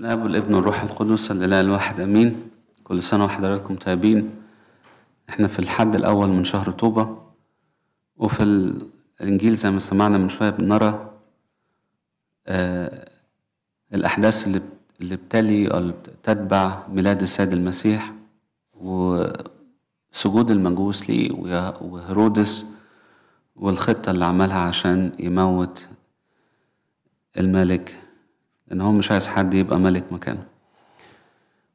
الاب والابن والروح القدس الاله الواحد امين كل سنه وحضراتكم طيبين احنا في الحد الاول من شهر طوبه وفي الانجيل زي ما سمعنا من شويه بنرى آه الاحداث اللي اللي بتلي او اللي بتتبع ميلاد السيد المسيح وسجود المجوس ليه وهرودس والخطه اللي عملها عشان يموت الملك لأن هو مش عايز حد يبقى ملك مكانه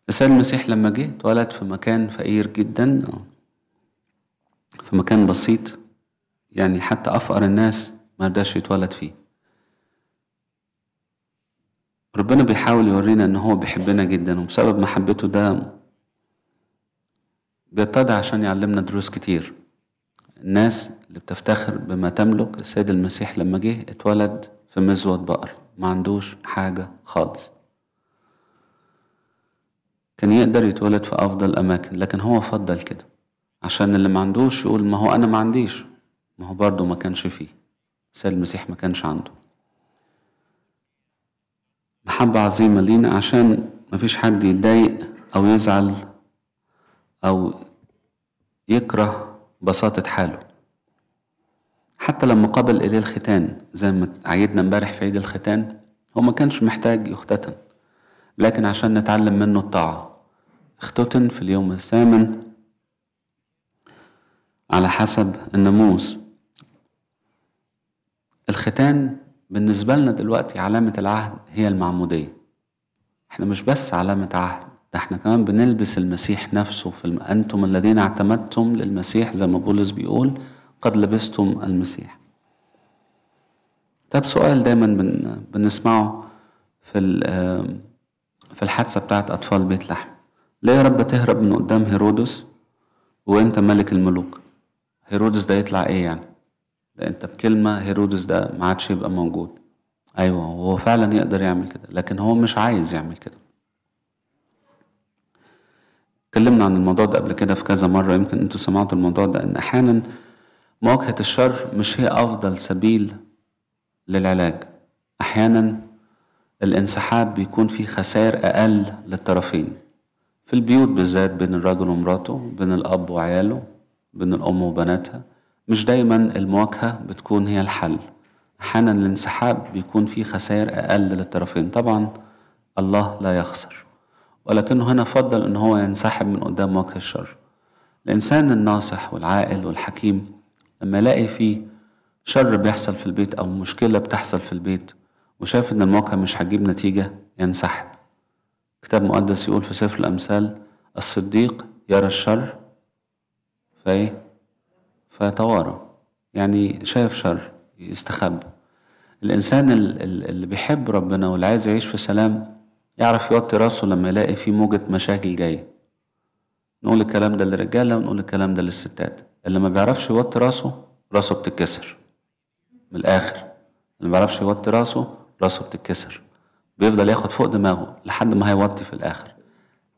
السيد المسيح لما جه اتولد في مكان فقير جدا في مكان بسيط يعني حتى أفقر الناس ما رضاش يتولد فيه ربنا بيحاول يورينا ان هو بيحبنا جدا وبسبب محبته ده بيتضع عشان يعلمنا دروس كتير الناس اللي بتفتخر بما تملك السيد المسيح لما جه اتولد في مزود بقر ما عندوش حاجة خالص كان يقدر يتولد في أفضل أماكن لكن هو فضل كده عشان اللي ما عندوش يقول ما هو أنا ما عنديش ما هو برضه ما كانش فيه سيد المسيح ما كانش عنده محبة عظيمة لينا عشان ما فيش حد يتضايق أو يزعل أو يكره بساطة حاله حتى لما قبل إليه الختان زي ما عيدنا امبارح في عيد الختان هو ما كانش محتاج يختتن لكن عشان نتعلم منه الطاعة اختتن في اليوم الثامن على حسب الناموس الختان بالنسبة لنا دلوقتي علامة العهد هي المعمودية احنا مش بس علامة عهد ده احنا كمان بنلبس المسيح نفسه في الم... انتم الذين اعتمدتم للمسيح زي ما بولس بيقول قد لبستم المسيح طب سؤال دايما بنسمعه في آه، في الحادثة بتاعت أطفال بيت لحم ليه يا رب تهرب من قدام هيرودس وأنت ملك الملوك هيرودس ده يطلع إيه يعني ده أنت بكلمة هيرودس ده ما عادش يبقى موجود أيوة هو فعلا يقدر يعمل كده لكن هو مش عايز يعمل كده اتكلمنا عن الموضوع ده قبل كده في كذا مرة يمكن انتوا سمعتوا الموضوع ده ان احيانا مواجهة الشر مش هي أفضل سبيل للعلاج أحيانا الانسحاب بيكون فيه خسائر أقل للطرفين في البيوت بالذات بين الرجل ومراته بين الأب وعياله بين الأم وبناتها مش دايما المواجهة بتكون هي الحل أحيانا الانسحاب بيكون فيه خسائر أقل للطرفين طبعا الله لا يخسر ولكنه هنا فضل أن هو ينسحب من قدام مواجهة الشر الإنسان الناصح والعاقل والحكيم لما الاقي في شر بيحصل في البيت او مشكله بتحصل في البيت وشايف ان المواقع مش هتجيب نتيجه ينسحب كتاب مقدس يقول في سفر الامثال الصديق يرى الشر فايه فيتوارى يعني شايف شر يستخبى الإنسان اللي بيحب ربنا واللي عايز يعيش في سلام يعرف يوطي راسه لما يلاقي في موجة مشاكل جاية نقول الكلام ده للرجالة ونقول الكلام ده للستات اللي ما بيعرفش يوطي راسه راسه بتتكسر من الآخر اللي ما بيعرفش يوطي راسه راسه بتتكسر بيفضل ياخد فوق دماغه لحد ما هيوطي في الآخر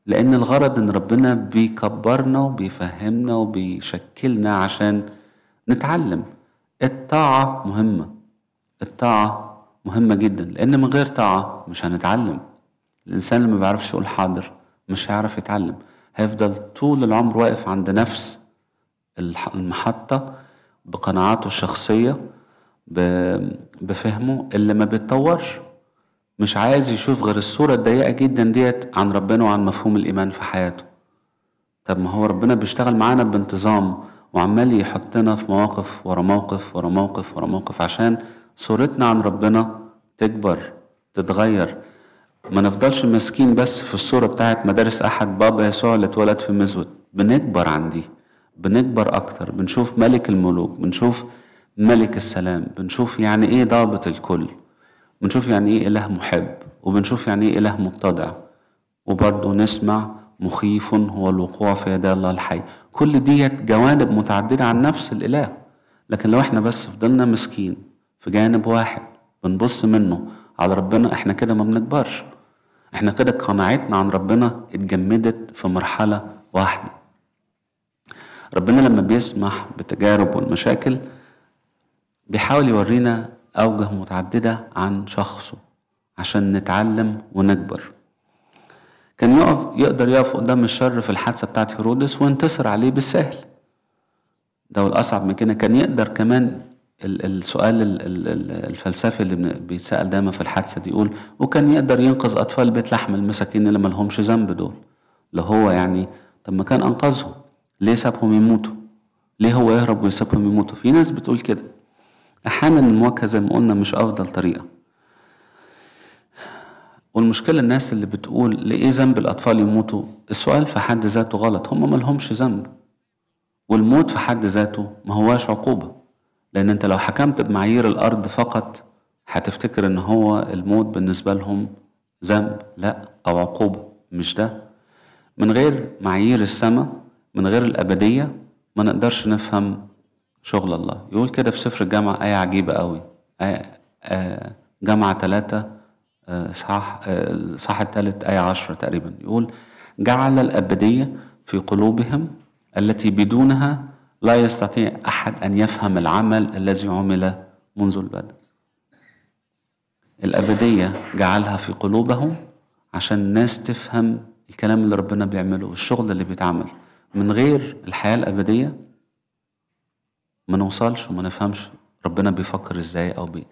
لأن الغرض إن ربنا بيكبرنا وبيفهمنا وبيشكلنا عشان نتعلم الطاعة مهمة الطاعة مهمة جدا لأن من غير طاعة مش هنتعلم الإنسان اللي ما بيعرفش يقول حاضر مش هيعرف يتعلم هيفضل طول العمر واقف عند نفس المحطة بقناعاته الشخصية بفهمه اللي ما بيتطورش مش عايز يشوف غير الصورة الضيقة جدا ديت عن ربنا وعن مفهوم الإيمان في حياته طب ما هو ربنا بيشتغل معانا بانتظام وعمال يحطنا في مواقف ورا موقف ورا موقف ورا موقف عشان صورتنا عن ربنا تكبر تتغير ما نفضلش ماسكين بس في الصورة بتاعت مدارس أحد بابا يسوع اللي اتولد في مزود بنكبر عن دي بنكبر أكتر بنشوف ملك الملوك بنشوف ملك السلام بنشوف يعني إيه ضابط الكل بنشوف يعني إيه إله محب وبنشوف يعني إيه إله متضع وبرضه نسمع مخيف هو الوقوع في يد الله الحي كل ديت جوانب متعددة عن نفس الإله لكن لو احنا بس فضلنا مسكين في جانب واحد بنبص منه على ربنا احنا كده ما بنكبرش احنا كده قناعتنا عن ربنا اتجمدت في مرحلة واحدة ربنا لما بيسمح بتجارب والمشاكل بيحاول يورينا أوجه متعددة عن شخصه عشان نتعلم ونكبر كان يقف يقدر يقف قدام الشر في الحادثة بتاعت هيرودس وانتصر عليه بالسهل ده والأصعب من كده كان يقدر كمان السؤال الفلسفي اللي بيتسأل دايما في الحادثة دي يقول وكان يقدر ينقذ أطفال بيت لحم المساكين اللي ما لهمش ذنب دول اللي هو يعني طب ما كان أنقذهم ليه سابهم يموتوا ليه هو يهرب ويسيبهم يموتوا في ناس بتقول كده أحيانا المواجهة زي ما قلنا مش أفضل طريقة والمشكلة الناس اللي بتقول ليه ذنب الأطفال يموتوا السؤال في حد ذاته غلط هم ما لهمش ذنب والموت في حد ذاته ما هواش عقوبة لأن أنت لو حكمت بمعايير الأرض فقط هتفتكر إن هو الموت بالنسبة لهم ذنب لا أو عقوبة مش ده من غير معايير السماء من غير الأبدية ما نقدرش نفهم شغل الله يقول كده في سفر الجامعة آية عجيبة قوي آية آه، جامعة ثلاثة آه، صح الصح آه، الثالث آية عشرة تقريبا يقول جعل الأبدية في قلوبهم التي بدونها لا يستطيع أحد أن يفهم العمل الذي عمل منذ البدء الأبدية جعلها في قلوبهم عشان الناس تفهم الكلام اللي ربنا بيعمله والشغل اللي بيتعمل من غير الحياة الأبدية ما نوصلش وما نفهمش ربنا بيفكر ازاي او بي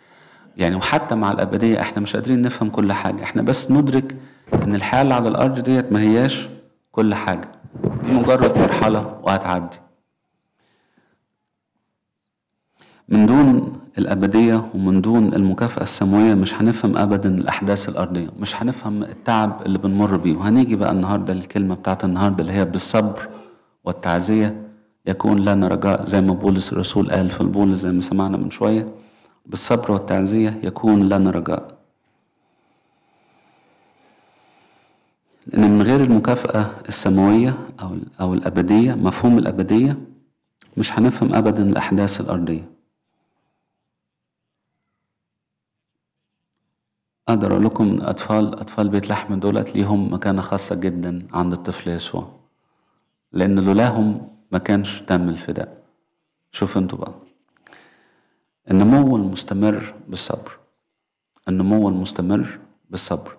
يعني وحتى مع الابديه احنا مش قادرين نفهم كل حاجه احنا بس ندرك ان الحياه اللي على الارض ديت ما هياش كل حاجه دي مجرد مرحله وهتعدي من دون الأبدية ومن دون المكافأة السماوية مش هنفهم أبدا الأحداث الأرضية مش هنفهم التعب اللي بنمر بيه وهنيجي بقى النهاردة للكلمة بتاعت النهاردة اللي هي بالصبر والتعزية يكون لنا رجاء زي ما بولس الرسول قال في البولس زي ما سمعنا من شوية بالصبر والتعزية يكون لنا رجاء لأن من غير المكافأة السماوية أو الأبدية مفهوم الأبدية مش هنفهم أبدا الأحداث الأرضية أقدر أقول لكم إن أطفال أطفال بيت لحم دولت ليهم مكانة خاصة جدا عند الطفل يسوع لأن لولاهم ما كانش تم الفداء شوف انتوا بقى النمو المستمر بالصبر النمو المستمر بالصبر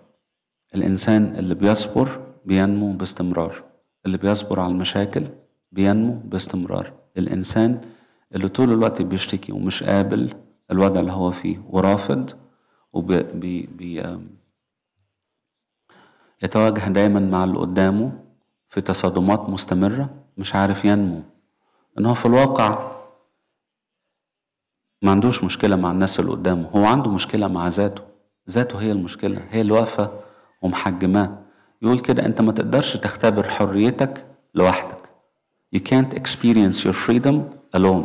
الإنسان اللي بيصبر بينمو باستمرار اللي بيصبر على المشاكل بينمو باستمرار الإنسان اللي طول الوقت بيشتكي ومش قابل الوضع اللي هو فيه ورافض وبيتواجه دايما مع اللي قدامه في تصادمات مستمرة مش عارف ينمو ان هو في الواقع ما عندوش مشكلة مع الناس اللي قدامه هو عنده مشكلة مع ذاته ذاته هي المشكلة هي اللي واقفة ومحجماه يقول كده انت ما تقدرش تختبر حريتك لوحدك you can't experience your freedom alone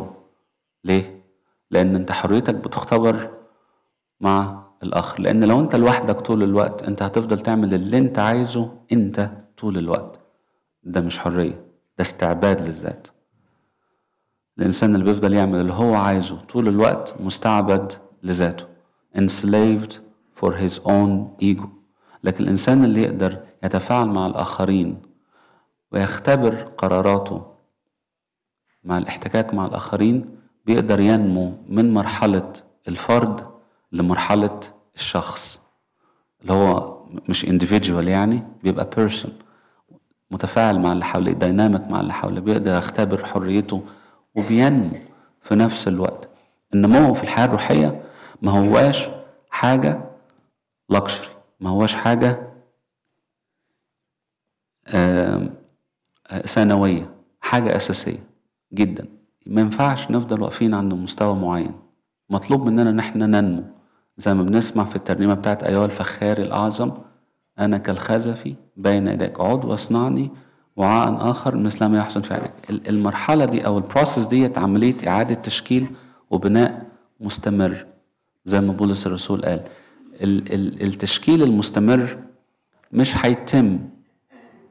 ليه؟ لأن أنت حريتك بتختبر مع الاخر لان لو انت لوحدك طول الوقت انت هتفضل تعمل اللي انت عايزه انت طول الوقت ده مش حريه ده استعباد للذات الانسان اللي بيفضل يعمل اللي هو عايزه طول الوقت مستعبد لذاته enslaved for his own ego لكن الانسان اللي يقدر يتفاعل مع الاخرين ويختبر قراراته مع الاحتكاك مع الاخرين بيقدر ينمو من مرحله الفرد لمرحله الشخص اللي هو مش individual يعني بيبقى person متفاعل مع اللي حواليه dynamic مع اللي حواليه بيقدر يختبر حريته وبينمو في نفس الوقت النمو في الحياه الروحيه ما هواش حاجه luxury ما هواش حاجه ثانويه حاجه اساسيه جدا ما ينفعش نفضل واقفين عند مستوى معين مطلوب مننا ان احنا ننمو زي ما بنسمع في الترنيمة بتاعت أيها الفخار الأعظم أنا كالخزفي بين يديك عود واصنعني وعاء آخر مثل ما يحسن فعلك المرحلة دي أو البروسيس ديت عملية إعادة تشكيل وبناء مستمر زي ما بولس الرسول قال التشكيل المستمر مش هيتم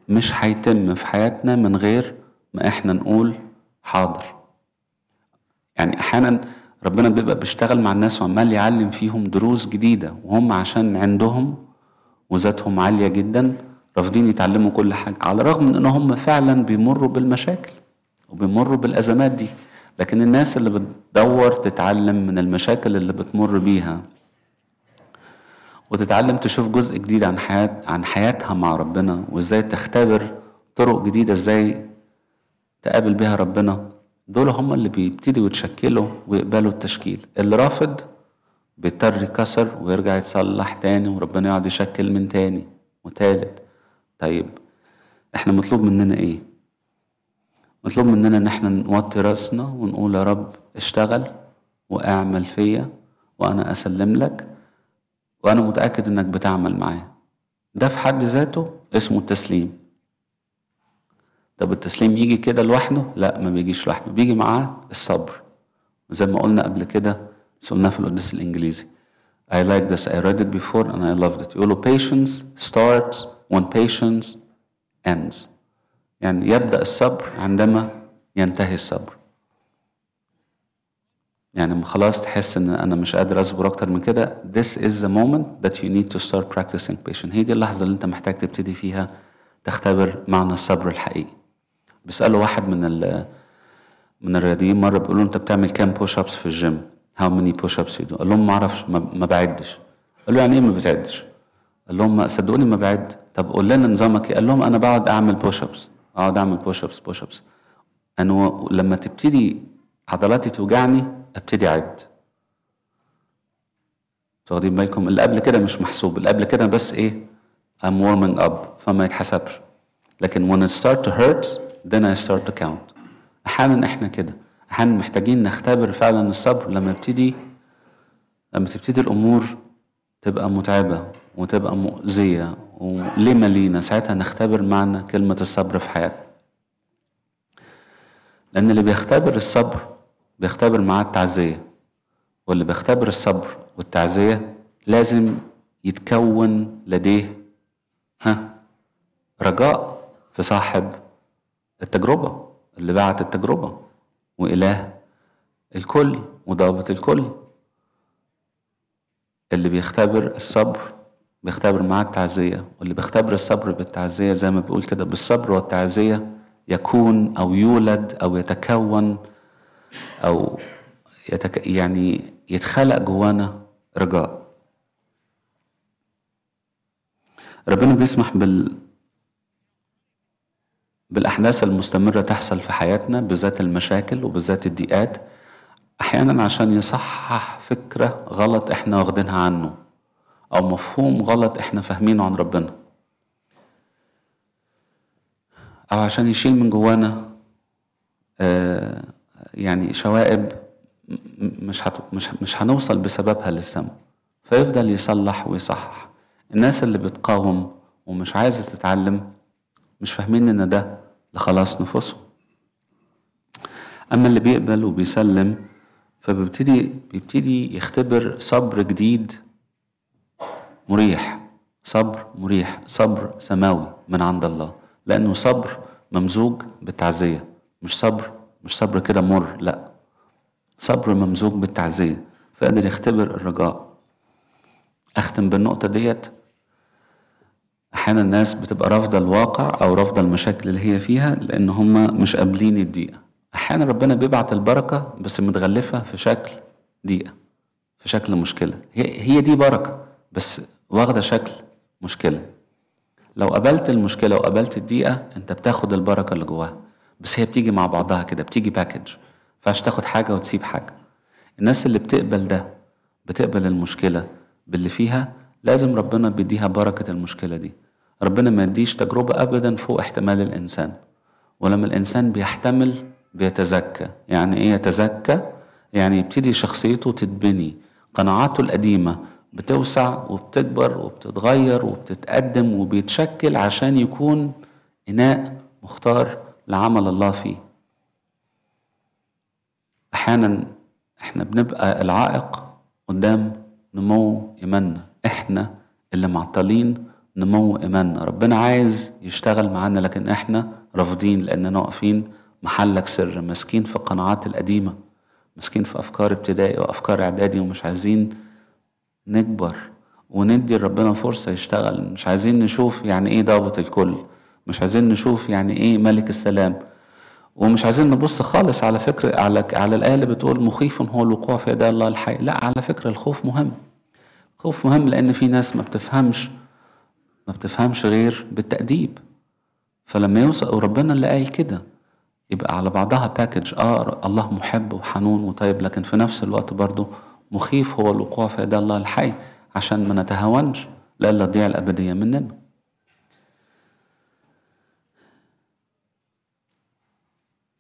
مش هيتم في حياتنا من غير ما احنا نقول حاضر يعني احيانا ربنا بيبقى بيشتغل مع الناس وعمال يعلم فيهم دروس جديدة وهم عشان عندهم وذاتهم عالية جدا رافضين يتعلموا كل حاجة على الرغم من ان هم فعلا بيمروا بالمشاكل وبيمروا بالأزمات دي لكن الناس اللي بتدور تتعلم من المشاكل اللي بتمر بيها وتتعلم تشوف جزء جديد عن حياة عن حياتها مع ربنا وازاي تختبر طرق جديدة ازاي تقابل بيها ربنا دول هم اللي بيبتدوا يتشكلوا ويقبلوا التشكيل اللي رافض بيضطر يكسر ويرجع يتصلح تاني وربنا يقعد يشكل من تاني وتالت طيب احنا مطلوب مننا ايه مطلوب مننا ان احنا نوطي راسنا ونقول يا رب اشتغل واعمل فيا وانا اسلم لك وانا متاكد انك بتعمل معايا ده في حد ذاته اسمه التسليم طب التسليم يجي كده لوحده لا ما بيجيش لوحده بيجي معاه الصبر وزي ما قلنا قبل كده قلناه في القديس الانجليزي I like this I read it before and I loved it يقولوا patience starts when patience ends يعني يبدأ الصبر عندما ينتهي الصبر يعني ما خلاص تحس ان انا مش قادر اصبر اكتر من كده this is the moment that you need to start practicing patience هي دي اللحظه اللي انت محتاج تبتدي فيها تختبر معنى الصبر الحقيقي بيسالوا واحد من ال من الرياضيين مره بيقول له انت بتعمل كام بوش ابس في الجيم؟ هاو ماني بوش ابس يو قال لهم ما اعرفش ما بعدش قال له يعني ايه ما بتعدش؟ قال لهم صدقوني ما بعد طب قول لنا نظامك ايه؟ قال لهم انا بقعد اعمل بوش ابس اقعد اعمل بوش ابس بوش ابس انا لما تبتدي عضلاتي توجعني ابتدي اعد واخدين بالكم اللي قبل كده مش محسوب اللي قبل كده بس ايه I'm warming up فما يتحسبش لكن when it start to hurt then I start to count أحيانا إحنا كده أحيانا محتاجين نختبر فعلا الصبر لما يبتدي لما تبتدي الأمور تبقى متعبة وتبقى مؤذية وليه مالينا ساعتها نختبر معنى كلمة الصبر في حياتنا لأن اللي بيختبر الصبر بيختبر معاه التعزية واللي بيختبر الصبر والتعزية لازم يتكون لديه ها رجاء في صاحب التجربة اللي بعت التجربة وإله الكل وضابط الكل اللي بيختبر الصبر بيختبر معاه التعزية واللي بيختبر الصبر بالتعزية زي ما بيقول كده بالصبر والتعزية يكون أو يولد أو يتكون أو يتك... يعني يتخلق جوانا رجاء ربنا بيسمح بال بالأحداث المستمرة تحصل في حياتنا بالذات المشاكل وبالذات الضيقات أحيانا عشان يصحح فكرة غلط إحنا واخدينها عنه أو مفهوم غلط إحنا فاهمينه عن ربنا أو عشان يشيل من جوانا آه، يعني شوائب مش, هت... مش مش هنوصل بسببها للسماء فيفضل يصلح ويصحح الناس اللي بتقاوم ومش عايزة تتعلم مش فاهمين ان ده لخلاص نفوسهم اما اللي بيقبل وبيسلم فبيبتدي بيبتدي يختبر صبر جديد مريح صبر مريح صبر سماوي من عند الله لانه صبر ممزوج بالتعزيه مش صبر مش صبر كده مر لا صبر ممزوج بالتعزيه فقدر يختبر الرجاء اختم بالنقطه ديت احيانا الناس بتبقى رافضه الواقع او رافضه المشاكل اللي هي فيها لان هم مش قابلين الدقيقه احيانا ربنا بيبعت البركه بس متغلفه في شكل دقيقه في شكل مشكله هي دي بركه بس واخده شكل مشكله لو قابلت المشكله وقابلت الدقيقه انت بتاخد البركه اللي جواها بس هي بتيجي مع بعضها كده بتيجي باكج فعش تاخد حاجه وتسيب حاجه الناس اللي بتقبل ده بتقبل المشكله باللي فيها لازم ربنا بيديها بركة المشكلة دي ربنا ما يديش تجربة أبدا فوق احتمال الإنسان ولما الإنسان بيحتمل بيتزكى يعني إيه يتزكى؟ يعني يبتدي شخصيته تتبني قناعاته القديمة بتوسع وبتكبر وبتتغير وبتتقدم وبيتشكل عشان يكون إناء مختار لعمل الله فيه أحيانا احنا بنبقى العائق قدام نمو إيماننا احنا اللي معطلين نمو ايماننا ربنا عايز يشتغل معانا لكن احنا رافضين لاننا واقفين محلك سر ماسكين في القناعات القديمه ماسكين في افكار ابتدائي وافكار اعدادي ومش عايزين نكبر وندي لربنا فرصه يشتغل مش عايزين نشوف يعني ايه ضابط الكل مش عايزين نشوف يعني ايه ملك السلام ومش عايزين نبص خالص على فكرة على على الآية اللي بتقول مخيف هو الوقوع في يد الله الحي لا على فكرة الخوف مهم خوف مهم لأن في ناس ما بتفهمش ما بتفهمش غير بالتأديب فلما يوصل وربنا اللي قال كده يبقى على بعضها باكج اه الله محب وحنون وطيب لكن في نفس الوقت برضه مخيف هو الوقوع في يد الله الحي عشان ما نتهاونش لألا تضيع الأبدية مننا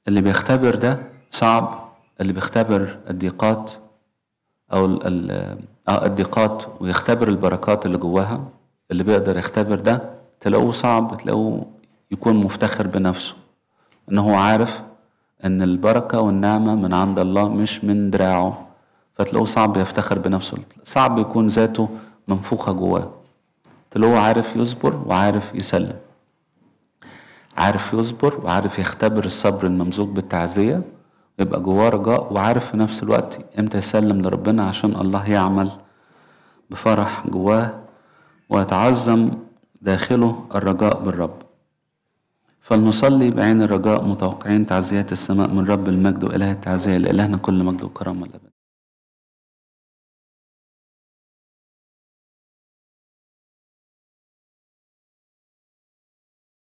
اللي بيختبر ده صعب اللي بيختبر الضيقات أو آه، الضيقات ويختبر البركات اللي جواها اللي بيقدر يختبر ده تلاقوه صعب تلاقوه يكون مفتخر بنفسه ان هو عارف ان البركه والنعمه من عند الله مش من دراعه فتلاقوه صعب يفتخر بنفسه صعب يكون ذاته منفوخه جواه تلاقوه عارف يصبر وعارف يسلم عارف يصبر وعارف يختبر الصبر الممزوج بالتعزيه يبقى جواه رجاء وعارف في نفس الوقت امتى يسلم لربنا عشان الله يعمل بفرح جواه ويتعظم داخله الرجاء بالرب فلنصلي بعين الرجاء متوقعين تعزيات السماء من رب المجد وإله التعزية لإلهنا كل مجد وكرامة والأبد